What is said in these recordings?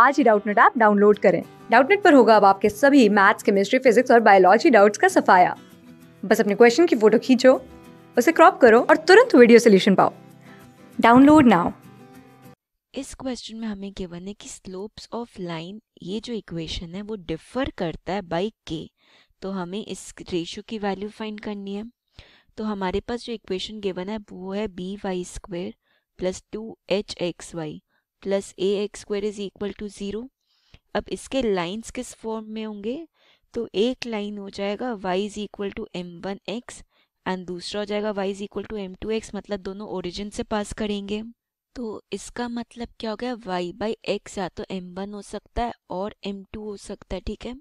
आज ही Doubtnut app download करें डाउटनेट पर होगा अब आपके सभी मैथ्स केमिस्ट्री फिजिक्स और बायोलॉजी डाउट्स का सफाया बस अपने क्वेश्चन की फोटो खींचो उसे क्रॉप करो और तुरंत वीडियो सोल्यूशन पाओ डाउनलोड नाउ इस क्वेश्चन में हमें गिवन है कि स्लोप्स ऑफ लाइन ये जो इक्वेशन है वो डिफर करता है बाई के तो हमें इस रेशो की वैल्यू फाइंड करनी है तो हमारे पास जो इक्वेशन गिवन है वो है b y square plus two h x y plus a x square is equal to zero अब इसके लाइंस किस फॉर्म में होंगे तो एक लाइन हो जाएगा y is equal to m one x and दूसरा हो जाएगा y is equal to m two x मतलब दोनों ओरिजिन से पास करेंगे तो इसका मतलब क्या हो गया वाई बाई एक्स या तो एम वन हो सकता है और एम टू हो सकता है ठीक है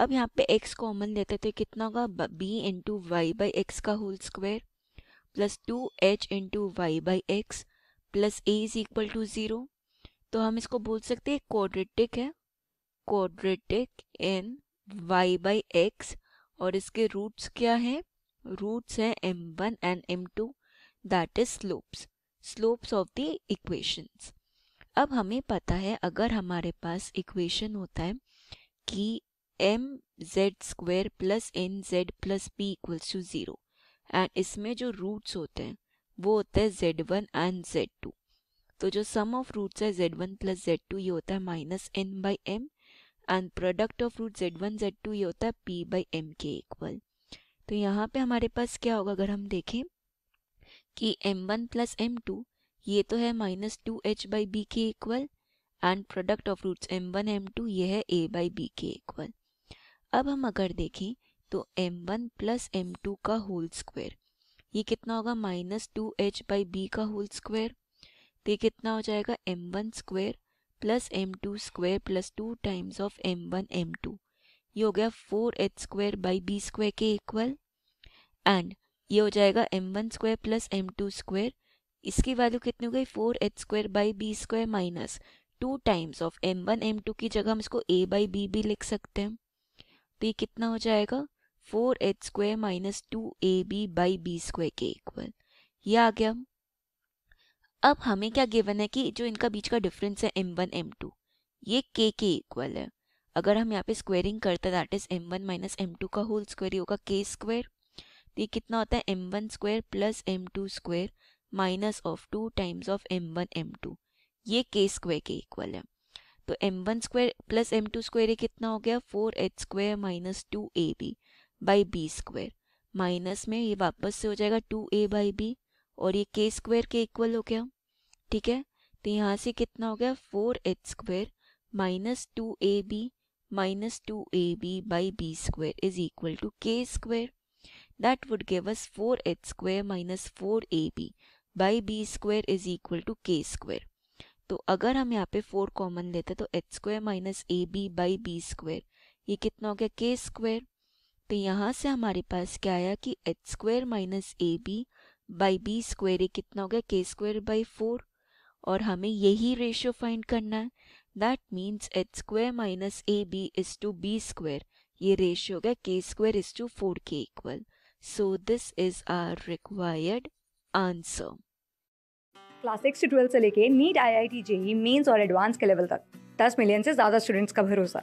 अब यहाँ पे एक्स कॉमन लेते तो कितना होगा b into y by x का whole square plus two h into y by x plus a is equal to zero तो हम इसको बोल सकते हैं क्वाड्रेटिक है quadratic in y by x और इसके रूट्स क्या है रूट्स हैं m one and m two that is slopes slopes of the equations अब हमें पता है अगर हमारे पास इक्वेशन होता है कि m z square plus n z plus p equals to zero and इसमें जो रूट्स होते हैं वो होता है z one and z two तो जो सम ऑफ रूट्स है z one plus z two ये होता है minus n by m and product of root z one z two ये होता है पी बाई एम के इक्वल तो यहाँ पे हमारे पास क्या होगा अगर हम देखें कि m one plus M two ये तो है minus two h by b के equal and product of roots m one M two ये है ए बाई बी के इक्वल अब हम अगर देखें तो M one plus M two का होल स्क्वायर ये कितना होगा minus two h by b का होल स्क्वायर तो ये कितना हो जाएगा m one square plus M two square plus two times of M one M two ये हो गया four H square by B square के इक्वल एंड ये हो जाएगा m one square plus M two square इसकी वैल्यू कितनी हो गई four H square by B square minus two times of M one M two की जगह हम इसको ए बाई बी भी लिख सकते हैं तो ये कितना हो जाएगा four H square minus two A B by B square के इक्वल ये आ गया अब हमें क्या गिवन है कि जो इनका बीच का डिफरेंस है एम वन एम टू ये के के इक्वल है अगर हम यहाँ पे स्क्वेयरिंग करते हैं that is M one minus M two का होल स्क्वायर होगा के स्क्वायर तो ये कितना होता है M one square plus M two square minus of two times of M one M two ये के स्क्वायर के इक्वल है तो M one square plus M two square ये कितना हो गया four H square minus two A B by B square minus में ये वापस से हो जाएगा टू ए बाई बी और ये के स्क्वेयर के इक्वल हो गया ठीक है तो यहाँ से कितना हो गया four H square minus two A B minus two A B by B square is equal to K square as four H square minus four A B by B square is equal to K square तो अगर हम यहाँ पे four common लेते तो H square minus A B by B square ये कितना हो गया के स्क्वायर तो यहाँ से हमारे पास क्या आया कि H square minus A B by B square ए कितना हो गया के स्क्वायर बाई फोर और हमें यही रेशियो फाइंड करना है that means H square minus A B is to B square ये रेशियो हो गया K square is to four के equal so this is our required answer class six से ट्वेल्थ से लेके NEET I I T JEE Mains और advance के level तक दस मिलियन से ज़्यादा स्टूडेंट्स का भरोसा